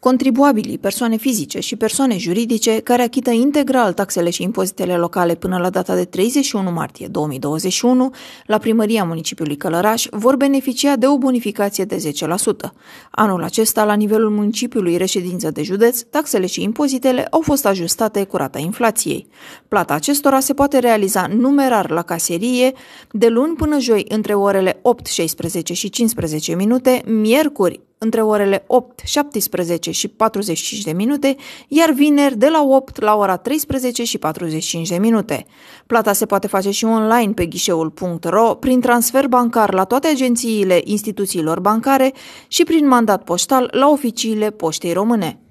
Contribuabilii, persoane fizice și persoane juridice care achită integral taxele și impozitele locale până la data de 31 martie 2021 la primăria municipiului Călăraș vor beneficia de o bonificație de 10%. Anul acesta, la nivelul municipiului reședință de județ, taxele și impozitele au fost ajustate cu rata inflației. Plata acestora se poate realiza numerar la caserie de luni până joi între orele 8, 16 și 15 minute, miercuri între orele 8, 17 și 45 de minute, iar vineri de la 8 la ora 13 și 45 de minute. Plata se poate face și online pe ghișeul.ro, prin transfer bancar la toate agențiile instituțiilor bancare și prin mandat poștal la oficiile Poștei Române.